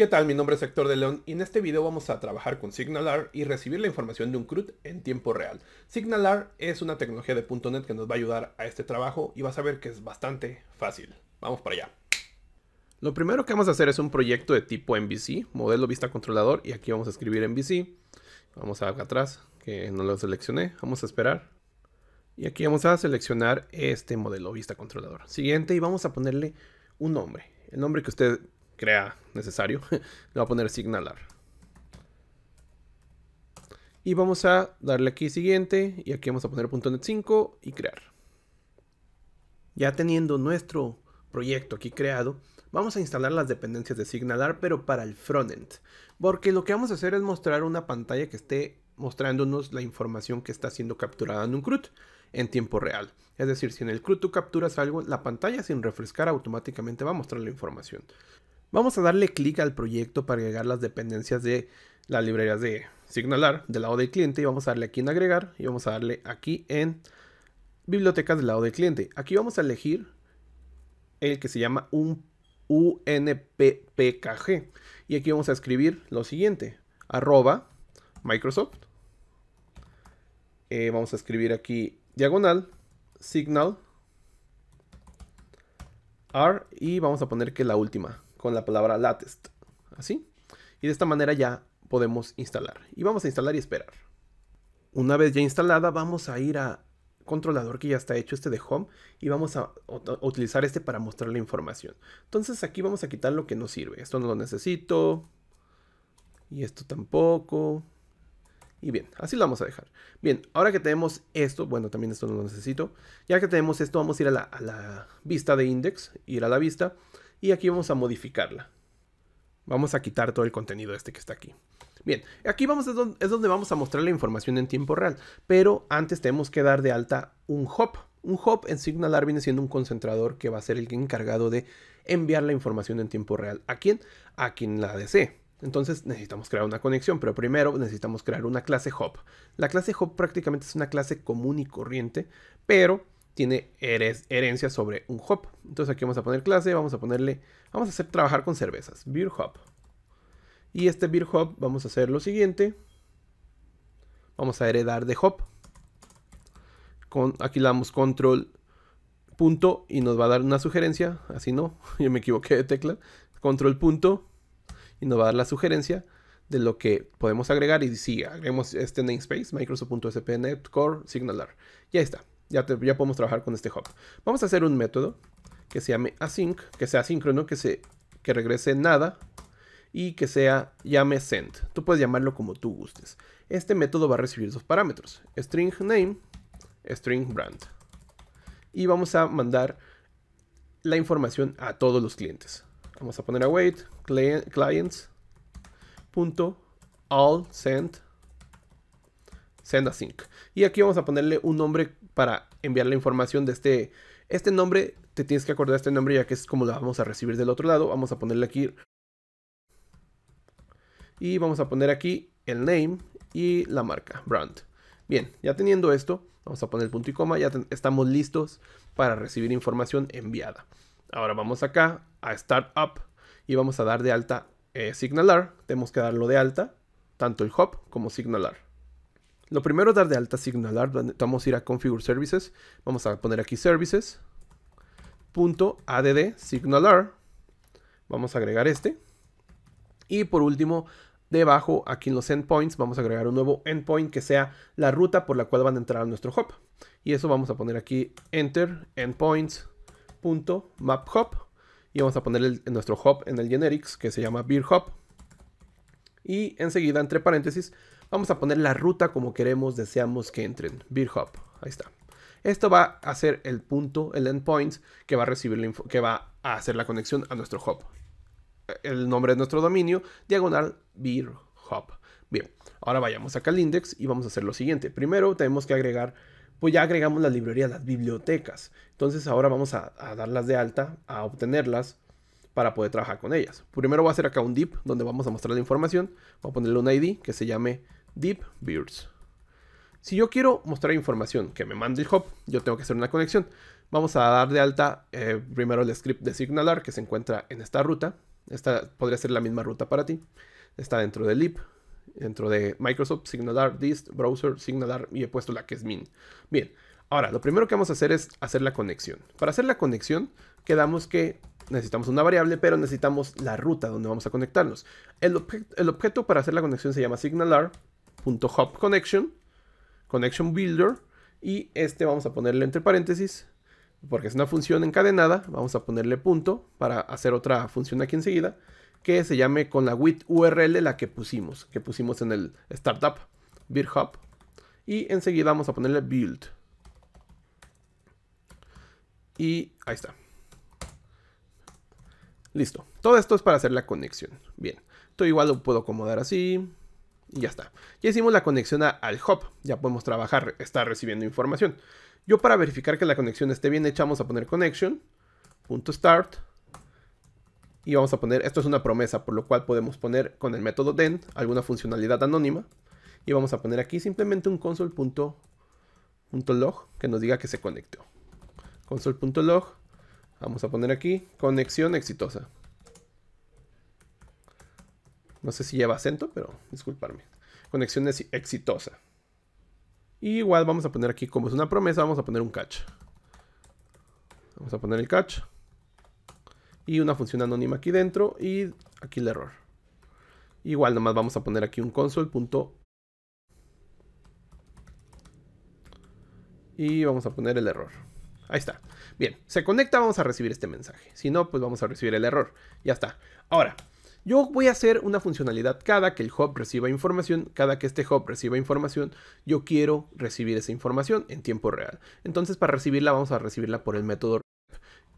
¿Qué tal? Mi nombre es Héctor de León y en este video vamos a trabajar con SignalR y recibir la información de un CRUD en tiempo real. SignalR es una tecnología de .NET que nos va a ayudar a este trabajo y vas a ver que es bastante fácil. Vamos para allá. Lo primero que vamos a hacer es un proyecto de tipo MVC, modelo vista controlador y aquí vamos a escribir MVC. Vamos a acá atrás, que no lo seleccioné, vamos a esperar. Y aquí vamos a seleccionar este modelo vista controlador. Siguiente y vamos a ponerle un nombre, el nombre que usted crea necesario, le voy a poner signalar. Y vamos a darle aquí siguiente y aquí vamos a poner .NET 5 y crear. Ya teniendo nuestro proyecto aquí creado, vamos a instalar las dependencias de Signalar pero para el frontend. Porque lo que vamos a hacer es mostrar una pantalla que esté mostrándonos la información que está siendo capturada en un CRUD en tiempo real. Es decir, si en el CRUD tú capturas algo, la pantalla sin refrescar automáticamente va a mostrar la información. Vamos a darle clic al proyecto para agregar las dependencias de las librerías de SignalR del lado del cliente y vamos a darle aquí en agregar y vamos a darle aquí en bibliotecas del lado del cliente. Aquí vamos a elegir el que se llama un UNPKG y aquí vamos a escribir lo siguiente, arroba Microsoft. Eh, vamos a escribir aquí diagonal, signal, R y vamos a poner que la última, con la palabra latest. Así. Y de esta manera ya podemos instalar. Y vamos a instalar y esperar. Una vez ya instalada, vamos a ir a controlador que ya está hecho, este de home, y vamos a utilizar este para mostrar la información. Entonces aquí vamos a quitar lo que no sirve. Esto no lo necesito. Y esto tampoco. Y bien, así lo vamos a dejar. Bien, ahora que tenemos esto, bueno, también esto no lo necesito. Ya que tenemos esto, vamos a ir a la, a la vista de index, ir a la vista, y aquí vamos a modificarla. Vamos a quitar todo el contenido este que está aquí. Bien, aquí vamos es donde, vamos a mostrar la información en tiempo real, pero antes tenemos que dar de alta un hop. Un hop en SignalR viene siendo un concentrador que va a ser el encargado de enviar la información en tiempo real. ¿A quién? A quien la desee. Entonces necesitamos crear una conexión, pero primero necesitamos crear una clase hop. La clase hop prácticamente es una clase común y corriente, pero tiene herencia sobre un hop. Entonces aquí vamos a poner clase, vamos a ponerle, vamos a hacer trabajar con cervezas, beer hop. Y este beer hop vamos a hacer lo siguiente. Vamos a heredar de hop. Con, aquí le damos control punto y nos va a dar una sugerencia. Así no, yo me equivoqué de tecla. Control punto y nos va a dar la sugerencia de lo que podemos agregar. Y si sí, agregamos este namespace, microsoft.spnet core signalar. Ya está. Ya, podemos trabajar con este hub. Vamos a hacer un método que se llame async, que sea asíncrono, que, se, que regrese nada y que sea llame send. Tú puedes llamarlo como tú gustes. Este método va a recibir dos parámetros, string name, string brand. Y vamos a mandar la información a todos los clientes. Vamos a poner await clients.all send send async. Y aquí vamos a ponerle un nombre para enviar la información de este, este nombre. Te tienes que acordar este nombre ya que es como lo vamos a recibir del otro lado. Vamos a ponerle aquí. Y vamos a poner aquí el name y la marca, brand. Bien, ya teniendo esto, vamos a poner el punto y coma. Ya estamos listos para recibir información enviada. Ahora vamos acá a Startup y vamos a dar de alta eh, Signalar. Tenemos que darlo de alta, tanto el Hop como Signalar. Lo primero es dar de alta Signalar. Vamos a ir a Configure Services. Vamos a poner aquí Services. Punto Vamos a agregar este. Y por último, debajo, aquí en los endpoints, vamos a agregar un nuevo endpoint que sea la ruta por la cual van a entrar a nuestro hop. Y eso vamos a poner aquí enter endpoints.maphub. Y vamos a poner nuestro hop en el generics que se llama beer Hop. Y enseguida, entre paréntesis, vamos a poner la ruta como queremos, deseamos que entren. Beer ahí está. Esto va a ser el punto, el endpoint que va a recibir que va a hacer la conexión a nuestro hub. El nombre de nuestro dominio, diagonal beer Bien, ahora vayamos acá al index y vamos a hacer lo siguiente. Primero tenemos que agregar, pues ya agregamos la librería, las bibliotecas. Entonces ahora vamos a darlas de alta, a obtenerlas para poder trabajar con ellas. Primero voy a hacer acá un DIP. donde vamos a mostrar la información. Voy a ponerle un ID que se llame DIP Beards. Si yo quiero mostrar información que me mande el hop, yo tengo que hacer una conexión. Vamos a dar de alta eh, primero el script de signalar que se encuentra en esta ruta. Esta podría ser la misma ruta para ti. Está dentro del lib, dentro de Microsoft, Signalar, dist, browser, Signalar. y he puesto la que es min. Bien, ahora lo primero que vamos a hacer es hacer la conexión. Para hacer la conexión, quedamos que necesitamos una variable, pero necesitamos la ruta donde vamos a conectarnos. El, objeto para hacer la conexión se llama signalar.hubConnection. connection, builder, y este vamos a ponerle entre paréntesis, porque es una función encadenada, vamos a ponerle punto para hacer otra función aquí enseguida, que se llame con la with URL la que pusimos, que pusimos en el startup, bitHub, y enseguida vamos a ponerle build. Y ahí está. Listo. Todo esto es para hacer la conexión. Bien. Esto igual lo puedo acomodar así. Y ya está. Ya hicimos la conexión al hub. Ya podemos trabajar. Está recibiendo información. Yo para verificar que la conexión esté bien echamos a poner connection.start. start. Y vamos a poner, esto es una promesa, por lo cual podemos poner con el método den alguna funcionalidad anónima. Y vamos a poner aquí simplemente un console.log que nos diga que se conectó. Console.log Vamos a poner aquí conexión exitosa. No sé si lleva acento, pero disculparme. Conexión exitosa. igual vamos a poner aquí, como es una promesa, vamos a poner un catch. Vamos a poner el catch. Y una función anónima aquí dentro. Y aquí el error. Igual nomás vamos a poner aquí un console. Y vamos a poner el error. Ahí está. Bien, se conecta, vamos a recibir este mensaje. Si no, pues vamos a recibir el error. Ya está. Ahora, yo voy a hacer una funcionalidad cada que el hub reciba información, cada que este hub reciba información, yo quiero recibir esa información en tiempo real. Entonces para recibirla vamos a recibirla por el método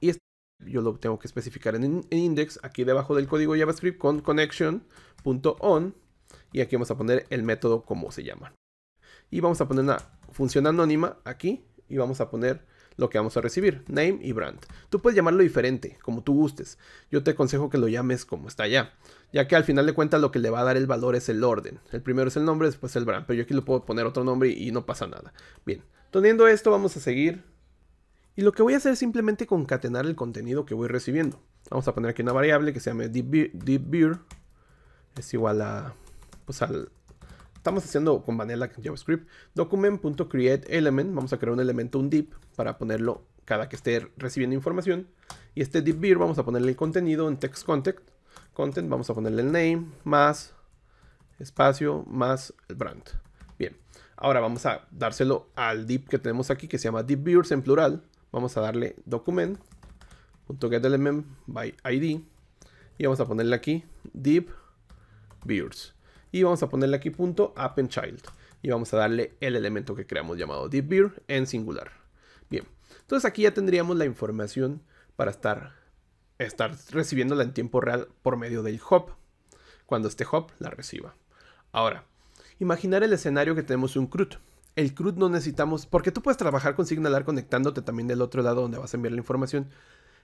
Y esto yo lo tengo que especificar en, index, aquí debajo del código JavaScript con connection.on y aquí vamos a poner el método como se llama. Y vamos a poner una función anónima aquí y vamos a poner lo que vamos a recibir, name y brand. Tú puedes llamarlo diferente, como tú gustes. Yo te aconsejo que lo llames como está allá, ya que al final de cuentas lo que le va a dar el valor es el orden. El primero es el nombre, después el brand, pero yo aquí lo puedo poner otro nombre y, no pasa nada. Bien, teniendo esto vamos a seguir. Y lo que voy a hacer es simplemente concatenar el contenido que voy recibiendo. Vamos a poner aquí una variable que se llame beer. Es igual a, pues al, estamos haciendo con Vanilla JavaScript, document.createElement, vamos a crear un elemento, un div, para ponerlo cada que esté recibiendo información. Y este beer vamos a ponerle el contenido en text content, vamos a ponerle el name, más espacio, más el brand. Bien, ahora vamos a dárselo al div que tenemos aquí, que se llama beers en plural. Vamos a darle document.getElementById by ID y vamos a ponerle aquí div y vamos a ponerle aquí punto app child y vamos a darle el elemento que creamos llamado deepbear en singular. Bien, entonces aquí ya tendríamos la información para estar, estar recibiéndola en tiempo real por medio del hop, cuando este hop la reciba. Ahora, imaginar el escenario que tenemos un CRUD. El CRUD no necesitamos, porque tú puedes trabajar con signalar conectándote también del otro lado donde vas a enviar la información,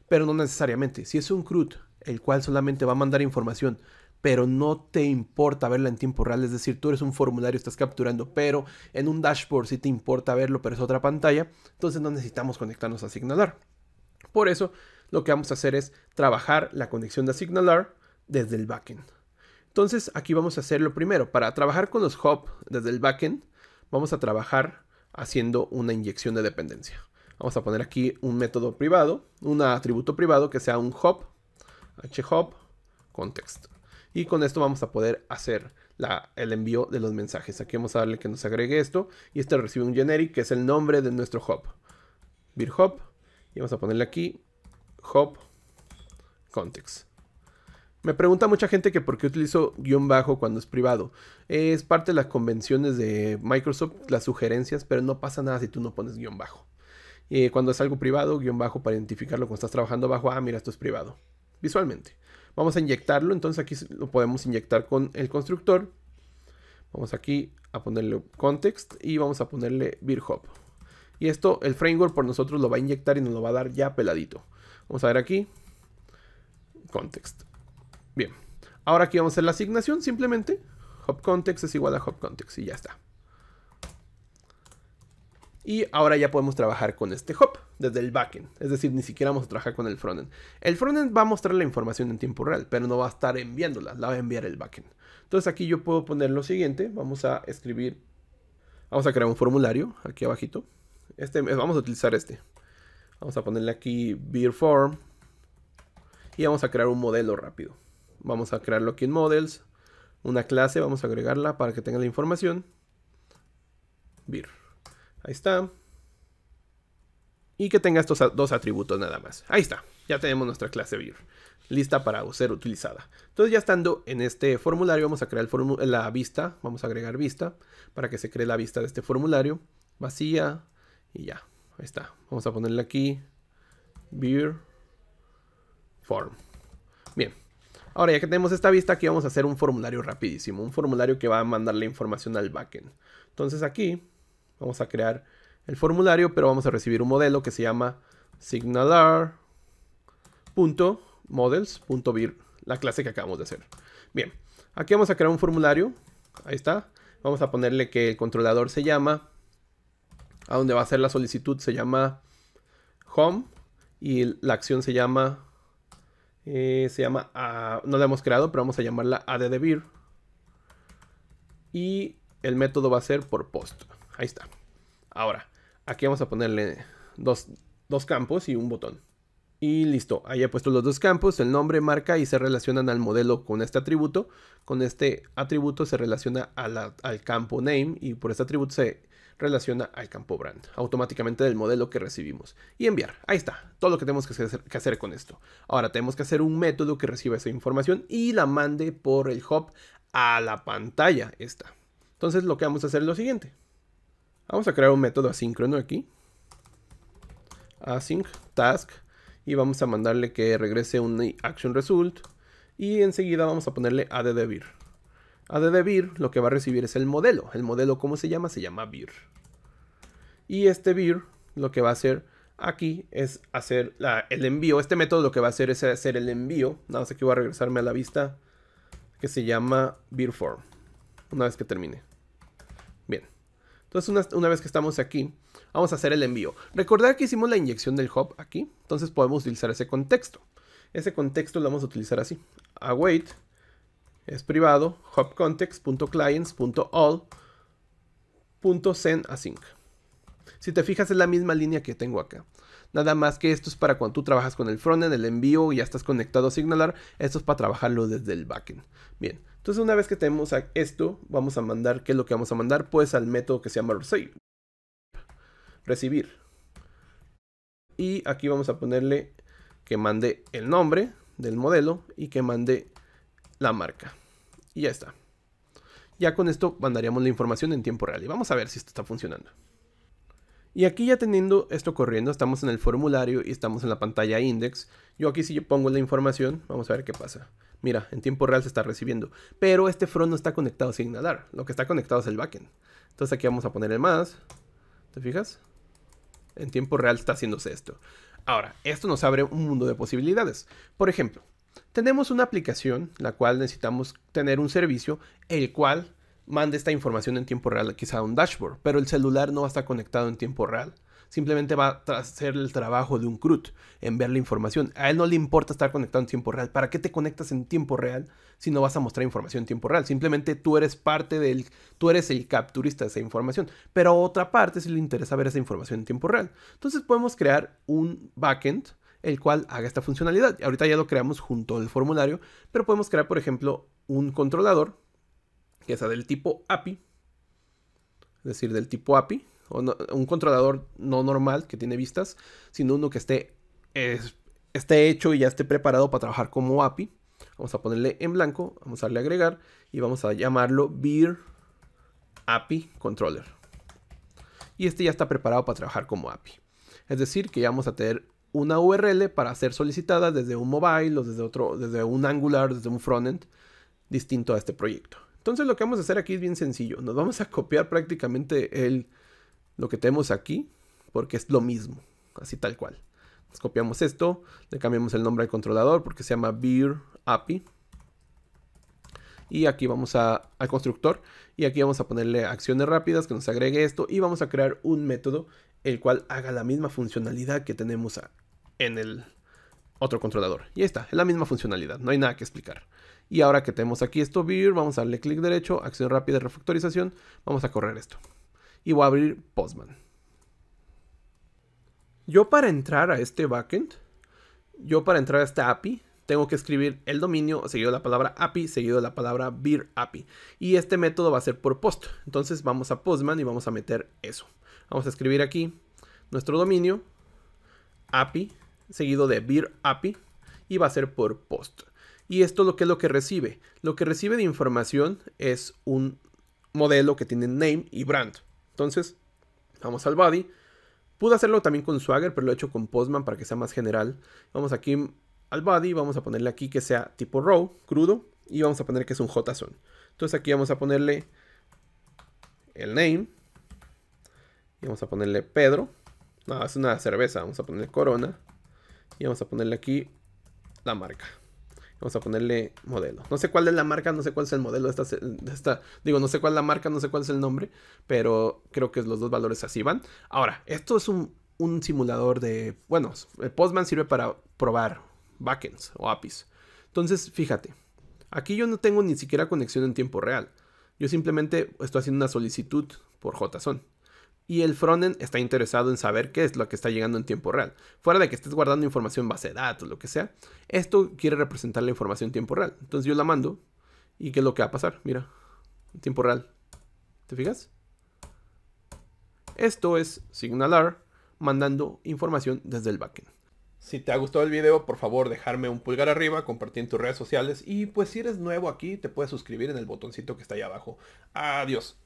pero no necesariamente. Si es un CRUD, el cual solamente va a mandar información pero no te importa verla en tiempo real. Es decir, tú eres un formulario, estás capturando, pero en un dashboard sí te importa verlo, pero es otra pantalla. Entonces no necesitamos conectarnos a SignalR. Por eso lo que vamos a hacer es trabajar la conexión de SignalR desde el backend. Entonces aquí vamos a hacer lo primero. Para trabajar con los hop desde el backend, vamos a trabajar haciendo una inyección de dependencia. Vamos a poner aquí un método privado, un atributo privado que sea un hop hop context y con esto vamos a poder hacer el envío de los mensajes. Aquí vamos a darle que nos agregue esto y este recibe un generic que es el nombre de nuestro hub. Vir y vamos a ponerle aquí hub context. Me pregunta mucha gente que por qué utilizo guión bajo cuando es privado. Es parte de las convenciones de Microsoft, las sugerencias, pero no pasa nada si tú no pones guión bajo. Eh, cuando es algo privado, guión bajo para identificarlo cuando estás trabajando bajo, ah, mira, esto es privado. Visualmente. Vamos a inyectarlo, entonces aquí lo podemos inyectar con el constructor. Vamos aquí a ponerle context y vamos a ponerle birhop. Y esto, el framework por nosotros lo va a inyectar y nos lo va a dar ya peladito. Vamos a ver aquí. Context. Bien. Ahora aquí vamos a hacer la asignación simplemente. Hop context es igual a hop context y ya está. Y ahora ya podemos trabajar con este hop desde el backend. Es decir, ni siquiera vamos a trabajar con el frontend. El frontend va a mostrar la información en tiempo real, pero no va a estar enviándola, la va a enviar el backend. Entonces aquí yo puedo poner lo siguiente. Vamos a escribir, vamos a crear un formulario aquí abajito. Este, eh, vamos a utilizar este. Vamos a ponerle aquí beer form. Y vamos a crear un modelo rápido. Vamos a crearlo aquí en models. Una clase, vamos a agregarla para que tenga la información. Beer. Ahí está. Y que tenga estos dos atributos nada más. Ahí está. Ya tenemos nuestra clase View lista para ser utilizada. Entonces ya estando en este formulario vamos a crear la vista, vamos a agregar vista para que se cree la vista de este formulario vacía y ya, ahí está. Vamos a ponerle aquí View form. Bien. Ahora ya que tenemos esta vista aquí vamos a hacer un formulario rapidísimo, un formulario que va a mandar la información al backend. Entonces aquí Vamos a crear el formulario, pero vamos a recibir un modelo que se llama signalar.models.vir, la clase que acabamos de hacer. Bien, aquí vamos a crear un formulario. Ahí está. Vamos a ponerle que el controlador se llama, a donde va a ser la solicitud se llama home y la acción se llama, eh, se llama, ah, no la hemos creado, pero vamos a llamarla addVir. Y el método va a ser por post. Ahí está. Ahora, aquí vamos a ponerle dos, campos y un botón. Y listo, ahí he puesto los dos campos, el nombre, marca y se relacionan al modelo con este atributo. Con este atributo se relaciona al campo name y por este atributo se relaciona al campo brand, automáticamente del modelo que recibimos. Y enviar, ahí está, todo lo que tenemos que hacer, que hacer con esto. Ahora tenemos que hacer un método que reciba esa información y la mande por el hop a la pantalla esta. Entonces lo que vamos a hacer es lo siguiente. Vamos a crear un método asíncrono aquí. Async task. Y vamos a mandarle que regrese un action result. Y enseguida vamos a ponerle addVir. AddVir lo que va a recibir es el modelo. El modelo, ¿cómo se llama? Se llama vir. Y este vir lo que va a hacer aquí es hacer el envío. Este método lo que va a hacer es hacer el envío. Nada más aquí voy a regresarme a la vista que se llama form. Una vez que termine. Entonces, una, vez que estamos aquí, vamos a hacer el envío. Recordar que hicimos la inyección del hop aquí, entonces podemos utilizar ese contexto. Ese contexto lo vamos a utilizar así. Await es privado, hopcontext.clients.all.sendasync. Si te fijas es la misma línea que tengo acá. Nada más que esto es para cuando tú trabajas con el frontend, el envío y ya estás conectado a Signalar. Esto es para trabajarlo desde el backend. Bien, entonces una vez que tenemos esto, vamos a mandar, ¿qué es lo que vamos a mandar? Pues al método que se llama receive. Recibir. Y aquí vamos a ponerle que mande el nombre del modelo y que mande la marca. Y ya está. Ya con esto mandaríamos la información en tiempo real. Y vamos a ver si esto está funcionando. Y aquí ya teniendo esto corriendo, estamos en el formulario y estamos en la pantalla index. Yo aquí si yo pongo la información, vamos a ver qué pasa. Mira, en tiempo real se está recibiendo, pero este front no está conectado sin nadar. Lo que está conectado es el backend. Entonces aquí vamos a poner el más. ¿Te fijas? En tiempo real está haciéndose esto. Ahora, esto nos abre un mundo de posibilidades. Por ejemplo, tenemos una aplicación la cual necesitamos tener un servicio el cual mande esta información en tiempo real, quizá a un dashboard, pero el celular no va a estar conectado en tiempo real. Simplemente va a hacer el trabajo de un CRUD, ver la información. A él no le importa estar conectado en tiempo real. ¿Para qué te conectas en tiempo real si no vas a mostrar información en tiempo real? Simplemente tú eres parte del, tú eres el capturista de esa información. Pero a otra parte sí le interesa ver esa información en tiempo real. Entonces podemos crear un backend el cual haga esta funcionalidad. Ahorita ya lo creamos junto al formulario, pero podemos crear, por ejemplo, un controlador que sea del tipo API, es decir, del tipo API, o un controlador no normal que tiene vistas, sino uno que esté, hecho y ya esté preparado para trabajar como API. Vamos a ponerle en blanco, vamos a darle agregar y vamos a llamarlo Beer API Controller. Y este ya está preparado para trabajar como API. Es decir, que ya vamos a tener una URL para ser solicitada desde un mobile o desde otro, desde un Angular, desde un frontend distinto a este proyecto. Entonces lo que vamos a hacer aquí es bien sencillo. Nos vamos a copiar prácticamente el, lo que tenemos aquí, porque es lo mismo, así tal cual. Nos copiamos esto, le cambiamos el nombre al controlador porque se llama Beer API. Y aquí vamos a, al constructor y aquí vamos a ponerle acciones rápidas que nos agregue esto y vamos a crear un método el cual haga la misma funcionalidad que tenemos en el otro controlador. Y está, es la misma funcionalidad, no hay nada que explicar. Y ahora que tenemos aquí esto Beer, vamos a darle clic derecho, acción rápida de refactorización, vamos a correr esto. Y voy a abrir Postman. Yo para entrar a este backend, yo para entrar a esta API, tengo que escribir el dominio seguido de la palabra API, seguido de la palabra beer API. Y este método va a ser por post. Entonces vamos a Postman y vamos a meter eso. Vamos a escribir aquí nuestro dominio API, seguido de beer API, y va a ser por post. Y esto lo que es lo que recibe. Lo que recibe de información es un modelo que tiene name y brand. Entonces, vamos al body. Pude hacerlo también con Swagger, pero lo he hecho con Postman para que sea más general. Vamos aquí al body, vamos a ponerle aquí que sea tipo row, crudo, y vamos a poner que es un JSON. Entonces aquí vamos a ponerle el name, y vamos a ponerle Pedro. No, es una cerveza, vamos a ponerle Corona, y vamos a ponerle aquí la marca. Vamos a ponerle modelo. No sé cuál es la marca, no sé cuál es el modelo de esta, Digo, no sé cuál es la marca, no sé cuál es el nombre, pero creo que los dos valores así van. Ahora, esto es un, un simulador de... Bueno, Postman sirve para probar backends o APIs. Entonces, fíjate, aquí yo no tengo ni siquiera conexión en tiempo real. Yo simplemente estoy haciendo una solicitud por JSON y el frontend está interesado en saber qué es lo que está llegando en tiempo real. Fuera de que estés guardando información base de datos, lo que sea, esto quiere representar la información en tiempo real. Entonces yo la mando y qué es lo que va a pasar, mira, en tiempo real. ¿Te fijas? Esto es SignalR mandando información desde el backend. Si te ha gustado el video, por favor dejarme un pulgar arriba, compartir en tus redes sociales y pues si eres nuevo aquí, te puedes suscribir en el botoncito que está ahí abajo. Adiós.